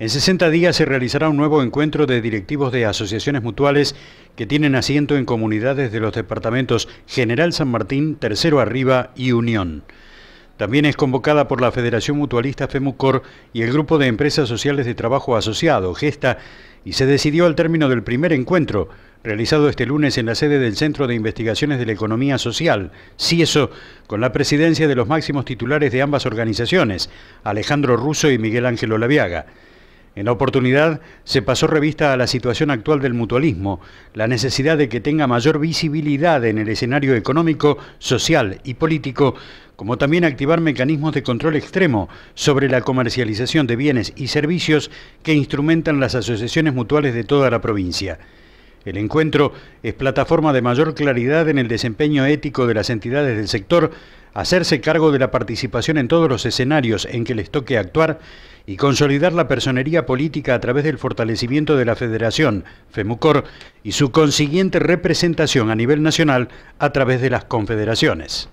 En 60 días se realizará un nuevo encuentro de directivos de asociaciones mutuales que tienen asiento en comunidades de los departamentos General San Martín, Tercero Arriba y Unión. También es convocada por la Federación Mutualista FEMUCOR y el Grupo de Empresas Sociales de Trabajo Asociado, GESTA, y se decidió al término del primer encuentro, realizado este lunes en la sede del Centro de Investigaciones de la Economía Social, CIESO, con la presidencia de los máximos titulares de ambas organizaciones, Alejandro Russo y Miguel Ángel Olaviaga. En la oportunidad se pasó revista a la situación actual del mutualismo, la necesidad de que tenga mayor visibilidad en el escenario económico, social y político, como también activar mecanismos de control extremo sobre la comercialización de bienes y servicios que instrumentan las asociaciones mutuales de toda la provincia. El encuentro es plataforma de mayor claridad en el desempeño ético de las entidades del sector, hacerse cargo de la participación en todos los escenarios en que les toque actuar y consolidar la personería política a través del fortalecimiento de la Federación, FEMUCOR, y su consiguiente representación a nivel nacional a través de las confederaciones.